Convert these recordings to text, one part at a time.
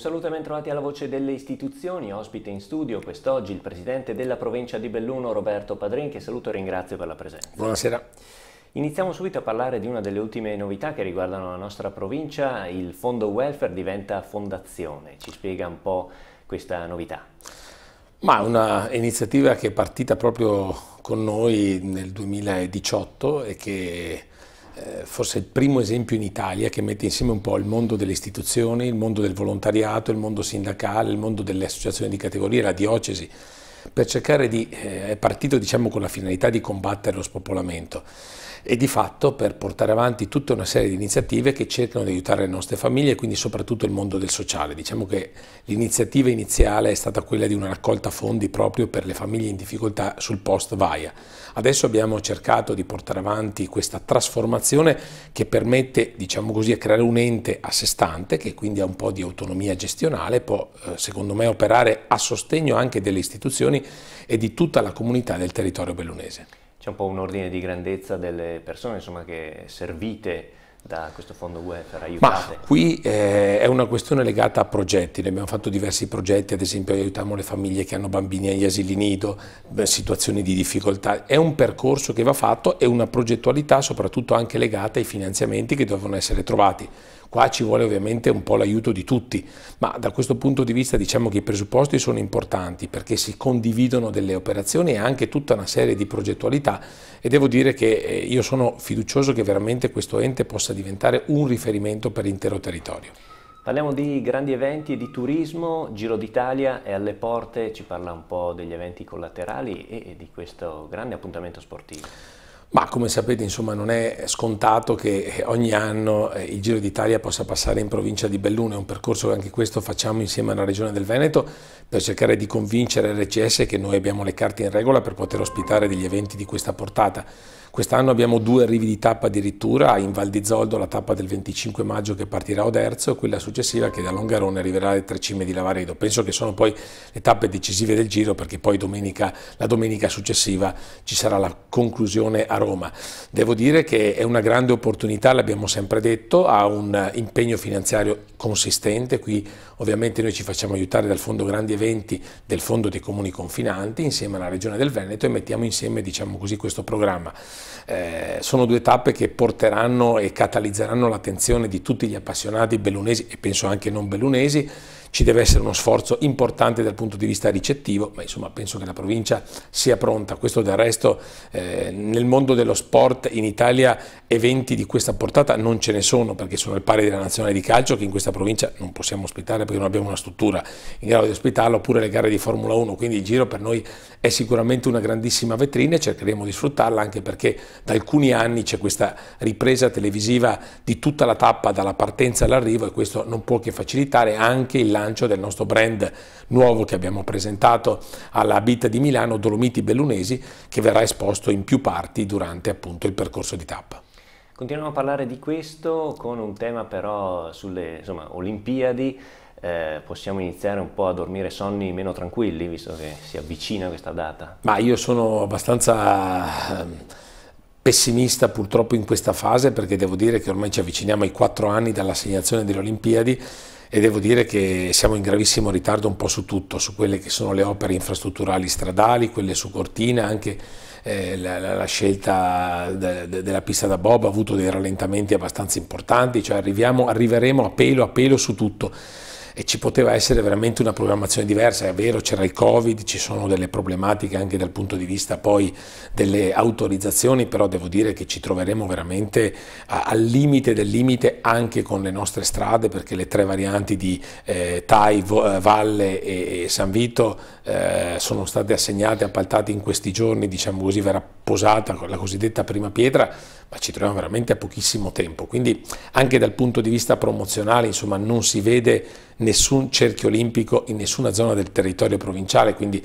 Un saluto e bentrovati alla Voce delle Istituzioni, ospite in studio quest'oggi il presidente della provincia di Belluno Roberto Padrin che saluto e ringrazio per la presenza. Buonasera. Iniziamo subito a parlare di una delle ultime novità che riguardano la nostra provincia, il fondo welfare diventa fondazione, ci spiega un po' questa novità. Ma una iniziativa che è partita proprio con noi nel 2018 e che eh, forse il primo esempio in Italia che mette insieme un po' il mondo delle istituzioni, il mondo del volontariato, il mondo sindacale, il mondo delle associazioni di categoria, la diocesi, per cercare di, eh, è partito diciamo con la finalità di combattere lo spopolamento e di fatto per portare avanti tutta una serie di iniziative che cercano di aiutare le nostre famiglie e quindi soprattutto il mondo del sociale. Diciamo che l'iniziativa iniziale è stata quella di una raccolta fondi proprio per le famiglie in difficoltà sul post VAIA. Adesso abbiamo cercato di portare avanti questa trasformazione che permette, diciamo così, a creare un ente a sé stante che quindi ha un po' di autonomia gestionale, può eh, secondo me operare a sostegno anche delle istituzioni e di tutta la comunità del territorio bellunese c'è un po' un ordine di grandezza delle persone insomma, che servite da questo fondo welfare, aiutate? Ma qui eh, è una questione legata a progetti, ne abbiamo fatto diversi progetti, ad esempio aiutiamo le famiglie che hanno bambini agli asili nido, situazioni di difficoltà, è un percorso che va fatto e una progettualità soprattutto anche legata ai finanziamenti che devono essere trovati. Qua ci vuole ovviamente un po' l'aiuto di tutti, ma da questo punto di vista diciamo che i presupposti sono importanti perché si condividono delle operazioni e anche tutta una serie di progettualità e devo dire che eh, io sono fiducioso che veramente questo ente possa diventare un riferimento per l'intero territorio. Parliamo di grandi eventi e di turismo, Giro d'Italia è alle porte, ci parla un po' degli eventi collaterali e di questo grande appuntamento sportivo. Ma come sapete insomma non è scontato che eh, ogni anno eh, il Giro d'Italia possa passare in provincia di Belluno, è un percorso che anche questo facciamo insieme alla Regione del Veneto per cercare di convincere RCS che noi abbiamo le carte in regola per poter ospitare degli eventi di questa portata. Quest'anno abbiamo due arrivi di tappa addirittura, in Val di Zoldo la tappa del 25 maggio che partirà a Oderzo e quella successiva che da Longarone arriverà alle tre cime di Lavaredo. Penso che sono poi le tappe decisive del Giro perché poi domenica, la domenica successiva ci sarà la conclusione a Roma. Devo dire che è una grande opportunità, l'abbiamo sempre detto, ha un impegno finanziario consistente, qui ovviamente noi ci facciamo aiutare dal Fondo Grandi Eventi del Fondo dei Comuni Confinanti insieme alla Regione del Veneto e mettiamo insieme diciamo così, questo programma. Eh, sono due tappe che porteranno e catalizzeranno l'attenzione di tutti gli appassionati bellunesi e penso anche non bellunesi ci deve essere uno sforzo importante dal punto di vista ricettivo, ma insomma penso che la provincia sia pronta. Questo del resto eh, nel mondo dello sport in Italia eventi di questa portata non ce ne sono perché sono il pari della nazionale di calcio che in questa provincia non possiamo ospitare perché non abbiamo una struttura in grado di ospitarlo, oppure le gare di Formula 1, quindi il giro per noi è sicuramente una grandissima vetrina e cercheremo di sfruttarla anche perché da alcuni anni c'è questa ripresa televisiva di tutta la tappa dalla partenza all'arrivo e questo non può che facilitare anche il rilancio del nostro brand nuovo che abbiamo presentato alla Bita di Milano, Dolomiti Bellunesi, che verrà esposto in più parti durante appunto il percorso di tappa. Continuiamo a parlare di questo con un tema però sulle insomma, Olimpiadi, eh, possiamo iniziare un po' a dormire sonni meno tranquilli visto che si avvicina questa data? Ma io sono abbastanza ehm, pessimista purtroppo in questa fase perché devo dire che ormai ci avviciniamo ai quattro anni dall'assegnazione delle Olimpiadi e devo dire che siamo in gravissimo ritardo un po' su tutto, su quelle che sono le opere infrastrutturali stradali, quelle su Cortina, anche eh, la, la, scelta de, de, della pista da Bob ha avuto dei rallentamenti abbastanza importanti, cioè arriveremo a pelo a pelo su tutto e ci poteva essere veramente una programmazione diversa, è vero c'era il Covid, ci sono delle problematiche anche dal punto di vista poi delle autorizzazioni, però devo dire che ci troveremo veramente a, al limite del limite anche con le nostre strade perché le tre varianti di eh, Tai, Vo, eh, Valle e, e, San Vito eh, sono state assegnate, appaltate in questi giorni, diciamo così verrà posata la cosiddetta prima pietra ma ci troviamo veramente a pochissimo tempo, quindi anche dal punto di vista promozionale insomma, non si vede nessun cerchio olimpico in nessuna zona del territorio provinciale, quindi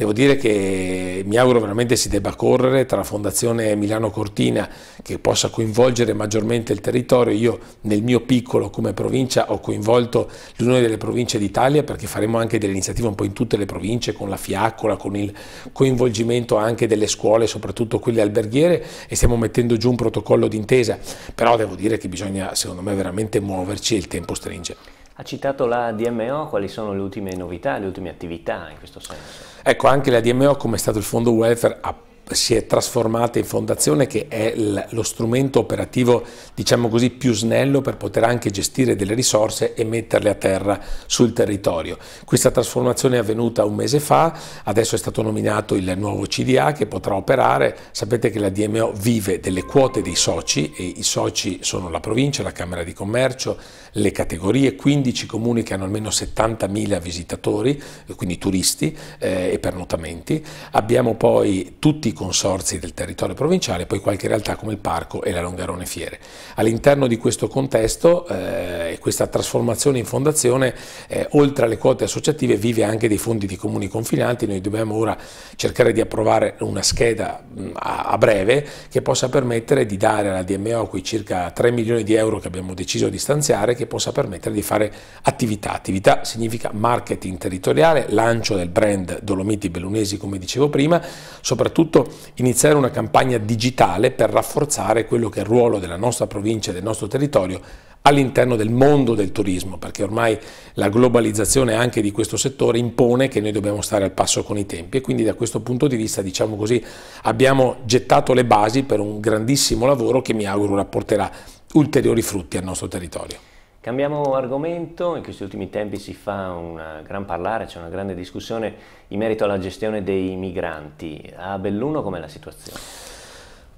Devo dire che mi auguro veramente si debba correre tra la Fondazione Milano Cortina che possa coinvolgere maggiormente il territorio. Io nel mio piccolo come provincia ho coinvolto l'Unione delle Province d'Italia perché faremo anche delle iniziative un po' in tutte le province con la fiaccola, con il coinvolgimento anche delle scuole, soprattutto quelle alberghiere e stiamo mettendo giù un protocollo d'intesa. Però devo dire che bisogna secondo me veramente muoverci e il tempo stringe. Ha citato la DMO, quali sono le ultime novità, le ultime attività in questo senso? Ecco, anche la DMO, come è stato il fondo welfare, ha si è trasformata in fondazione che è lo strumento operativo, diciamo così, più snello per poter anche gestire delle risorse e metterle a terra sul territorio. Questa trasformazione è avvenuta un mese fa, adesso è stato nominato il nuovo CDA che potrà operare. Sapete che la DMO vive delle quote dei soci e i soci sono la provincia, la Camera di Commercio, le categorie, 15 comuni che hanno almeno 70.000 visitatori, quindi turisti eh, e pernotamenti. Abbiamo poi tutti i consorzi del territorio provinciale e poi qualche realtà come il Parco e la Longarone Fiere. All'interno di questo contesto eh, questa trasformazione in fondazione, eh, oltre alle quote associative, vive anche dei fondi di comuni confinanti. Noi dobbiamo ora cercare di approvare una scheda mh, mm, a, a, breve che possa permettere di dare alla DMO quei circa 3 milioni di euro che abbiamo deciso di stanziare, che possa permettere di fare attività. Attività significa marketing territoriale, lancio del brand Dolomiti Bellunesi, come dicevo prima, soprattutto iniziare una campagna digitale per rafforzare quello che è il ruolo della nostra provincia e del nostro territorio all'interno del mondo del turismo, perché ormai la globalizzazione anche di questo settore impone che noi dobbiamo stare al passo con i tempi e quindi da questo punto di vista, diciamo così, abbiamo gettato le basi per un grandissimo lavoro che mi auguro rapporterà ulteriori frutti al nostro territorio. Cambiamo argomento, in questi ultimi tempi si fa un eh, gran parlare, c'è una grande discussione in merito alla gestione dei migranti. A Belluno com'è la situazione?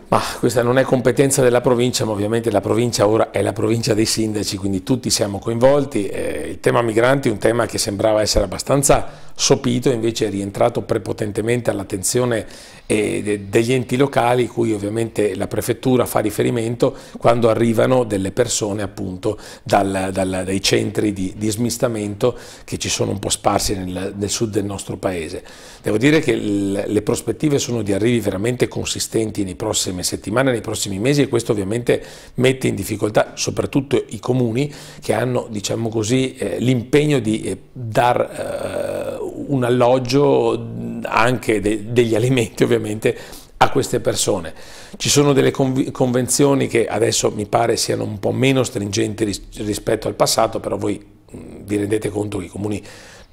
Ma questa non è competenza della provincia, ma ovviamente la provincia ora è la provincia dei sindaci, quindi tutti siamo coinvolti. Eh, il tema migranti è un tema che sembrava essere abbastanza Sopito invece è rientrato prepotentemente all'attenzione eh, degli enti locali, cui ovviamente la prefettura fa riferimento quando arrivano delle persone appunto dal, dal, dai centri di, di, smistamento che ci sono un po' sparsi nel, nel sud del nostro paese. Devo dire che le prospettive sono di arrivi veramente consistenti nei prossime settimane, nei prossimi mesi e questo ovviamente mette in difficoltà soprattutto i comuni che hanno diciamo così, eh, l'impegno di eh, dar eh, un alloggio, anche de, degli alimenti ovviamente, a queste persone. Ci sono delle convenzioni che adesso mi pare siano un po' meno stringenti ris rispetto al passato, però voi vi rendete conto che i comuni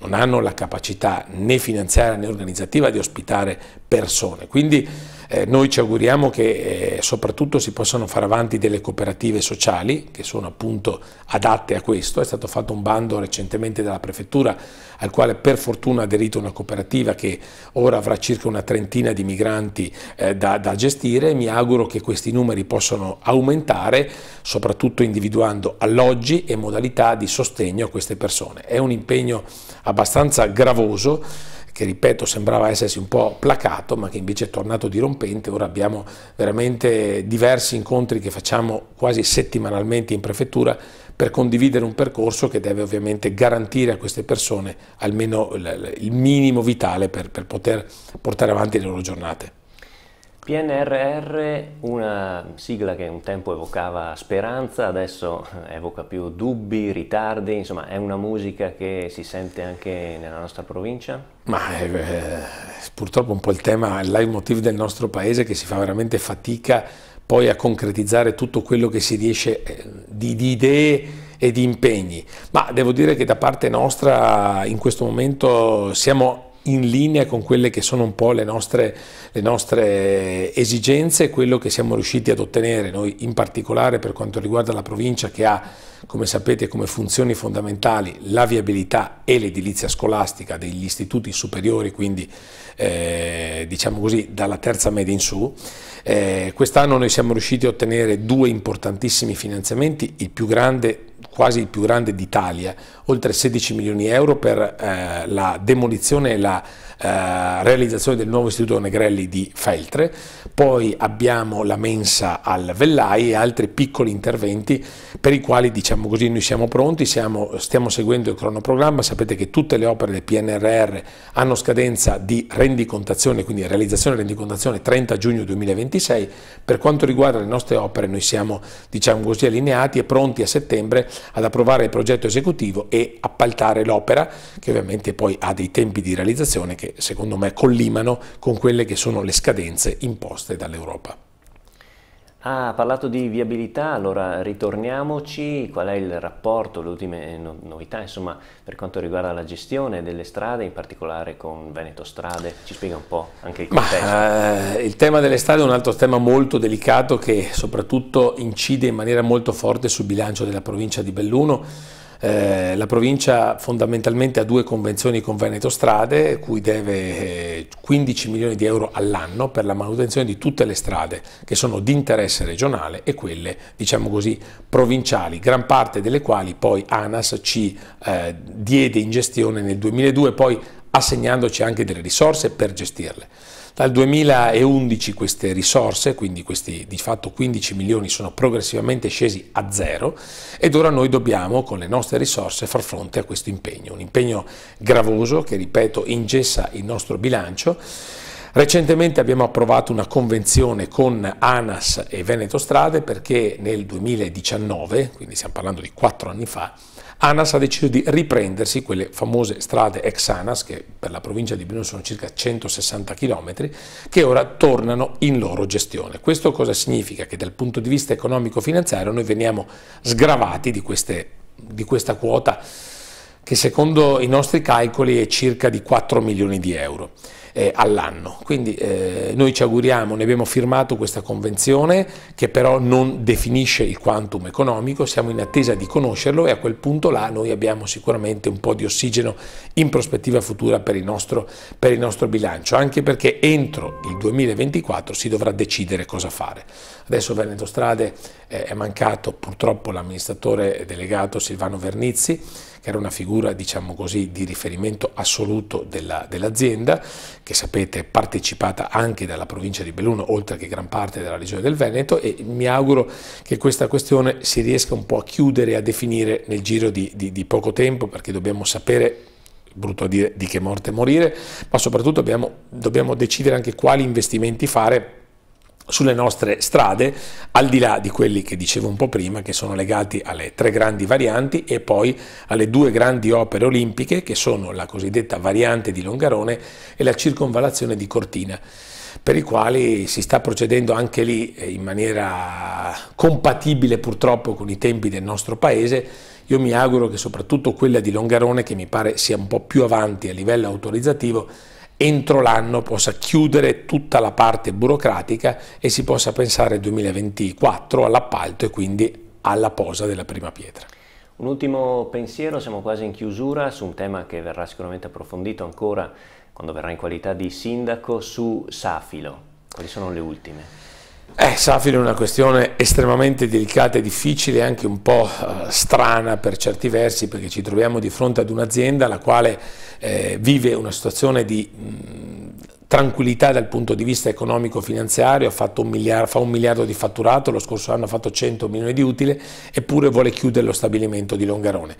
non hanno la capacità né finanziaria né organizzativa di ospitare persone. Quindi eh, noi ci auguriamo che eh, soprattutto si possano fare avanti delle cooperative sociali che sono appunto adatte a questo. È stato fatto un bando recentemente dalla Prefettura al quale per fortuna ha aderito una cooperativa che ora avrà circa una trentina di migranti eh, da, da gestire. Mi auguro che questi numeri possano aumentare, soprattutto individuando alloggi e modalità di sostegno a queste persone. È un impegno abbastanza gravoso che ripeto sembrava essersi un po' placato, ma che invece è tornato dirompente. Ora abbiamo veramente diversi incontri che facciamo quasi settimanalmente in prefettura per condividere un percorso che deve ovviamente garantire a queste persone almeno il minimo vitale per, per poter portare avanti le loro giornate. PNRR, una sigla che un tempo evocava speranza, adesso evoca più dubbi, ritardi, insomma è una musica che si sente anche nella nostra provincia? Ma è, eh, purtroppo un po' il tema, il leitmotiv del nostro paese che si fa veramente fatica poi a concretizzare tutto quello che si riesce eh, di, di idee e di impegni, ma devo dire che da parte nostra in questo momento siamo in linea con quelle che sono un po' le nostre, le nostre esigenze e quello che siamo riusciti ad ottenere noi in particolare per quanto riguarda la provincia che ha come sapete come funzioni fondamentali la viabilità e l'edilizia scolastica degli istituti superiori quindi eh, diciamo così dalla terza media in su eh, quest'anno noi siamo riusciti a ottenere due importantissimi finanziamenti il più grande quasi il più grande d'Italia, oltre 16 milioni di euro per eh, la demolizione e la eh, realizzazione del nuovo istituto Negrelli di Feltre, poi abbiamo la mensa al Vellai e altri piccoli interventi per i quali diciamo così noi siamo pronti, siamo, stiamo seguendo il cronoprogramma, sapete che tutte le opere del PNRR hanno scadenza di rendicontazione, quindi realizzazione e rendicontazione 30 giugno 2026, per quanto riguarda le nostre opere noi siamo diciamo così allineati e pronti a settembre ad approvare il progetto esecutivo e appaltare l'opera, che ovviamente poi ha dei tempi di realizzazione che secondo me collimano con quelle che sono le scadenze imposte dall'Europa. Ah, ha parlato di viabilità, allora ritorniamoci, qual è il rapporto, le ultime eh, no- novità, insomma, per quanto riguarda la gestione delle strade, in particolare con Veneto Strade, ci spiega un po' anche il contesto. Ma, eh, il tema delle strade è un altro tema molto delicato che soprattutto incide in maniera molto forte sul bilancio della provincia di Belluno eh, la provincia fondamentalmente ha due convenzioni con Veneto Strade, cui deve 15 eh, milioni di euro all'anno per la manutenzione di tutte le strade che sono di interesse regionale e quelle, diciamo così, provinciali, gran parte delle quali poi ANAS ci eh, diede in gestione nel 2002, poi assegnandoci anche delle risorse per gestirle. Dal 2011 queste risorse, quindi questi di fatto 15 milioni, sono progressivamente scesi a zero ed ora noi dobbiamo con le nostre risorse far fronte a questo impegno, un impegno gravoso che, ripeto, ingessa il nostro bilancio Recentemente abbiamo approvato una convenzione con ANAS e Veneto Strade perché nel 2019, quindi stiamo parlando di quattro anni fa, ANAS ha deciso di riprendersi quelle famose strade ex ANAS, che per la provincia di Bruno sono circa 160 km, che ora tornano in loro gestione. Questo cosa significa? Che dal punto di vista economico-finanziario noi veniamo sgravati di, queste, di questa quota che secondo i nostri calcoli è circa di 4 milioni di euro eh, all'anno. Quindi eh, noi ci auguriamo, ne abbiamo firmato questa convenzione che però non definisce il quantum economico, siamo in attesa di conoscerlo e a quel punto là noi abbiamo sicuramente un po' di ossigeno in prospettiva futura per il nostro, per il nostro bilancio, anche perché entro il 2024 si dovrà decidere cosa fare. Adesso Veneto Strade eh, è mancato purtroppo l'amministratore delegato Silvano Vernizzi, che era una figura diciamo così, di riferimento assoluto dell'azienda, che sapete è partecipata anche dalla provincia di Belluno, oltre che gran parte della regione del Veneto e mi auguro che questa questione si riesca un po' a chiudere e a definire nel giro di, di, di poco tempo, perché dobbiamo sapere brutto a dire di che morte morire, ma soprattutto abbiamo, dobbiamo decidere anche quali investimenti fare sulle nostre strade, al di là di quelli che dicevo un po' prima, che sono legati alle tre grandi varianti e poi alle due grandi opere olimpiche, che sono la cosiddetta variante di Longarone e la circonvalazione di Cortina, per i quali si sta procedendo anche lì eh, in maniera compatibile purtroppo con i tempi del nostro paese. Io mi auguro che soprattutto quella di Longarone, che mi pare sia un po' più avanti a livello autorizzativo, entro l'anno possa chiudere tutta la parte burocratica e si possa pensare al 2024 all'appalto e quindi alla posa della prima pietra. Un ultimo pensiero, siamo quasi in chiusura, su un tema che verrà sicuramente approfondito ancora quando verrà in qualità di sindaco, su Safilo. Quali sono le ultime? Eh, Safilo è una questione estremamente delicata e difficile, anche un po' eh, strana per certi versi, perché ci troviamo di fronte ad un'azienda la quale eh, vive una situazione di mm, tranquillità dal punto di vista economico-finanziario, fa un miliardo di fatturato, lo scorso anno ha fatto 100 milioni di utile, eppure vuole chiudere lo stabilimento di Longarone.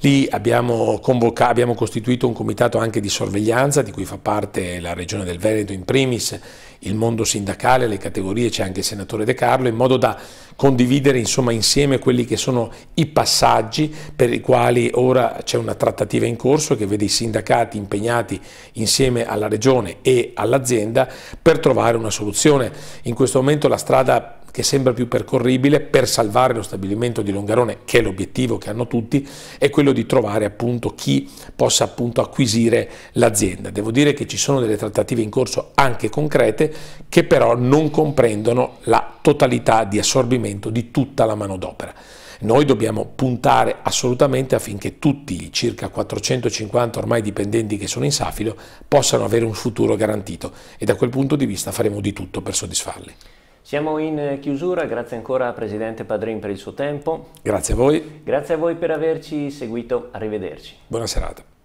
Lì abbiamo, abbiamo costituito un comitato anche di sorveglianza, di cui fa parte la Regione del Veneto in primis, il mondo sindacale, le categorie, c'è anche il senatore De Carlo, in modo da condividere insomma, insieme quelli che sono i passaggi per i quali ora c'è una trattativa in corso che vede i sindacati impegnati insieme alla Regione e all'azienda per trovare una soluzione. In questo momento la strada che sembra più percorribile per salvare lo stabilimento di Longarone, che è l'obiettivo che hanno tutti, è quello di trovare appunto chi possa appunto acquisire l'azienda. Devo dire che ci sono delle trattative in corso anche concrete, che però non comprendono la totalità di assorbimento di tutta la manodopera. Noi dobbiamo puntare assolutamente affinché tutti i circa 450 ormai dipendenti che sono in Safilo possano avere un futuro garantito e da quel punto di vista faremo di tutto per soddisfarli. Siamo in eh, chiusura, grazie ancora Presidente Padrin per il suo tempo. Grazie a voi. Grazie a voi per averci seguito, arrivederci. Buona serata.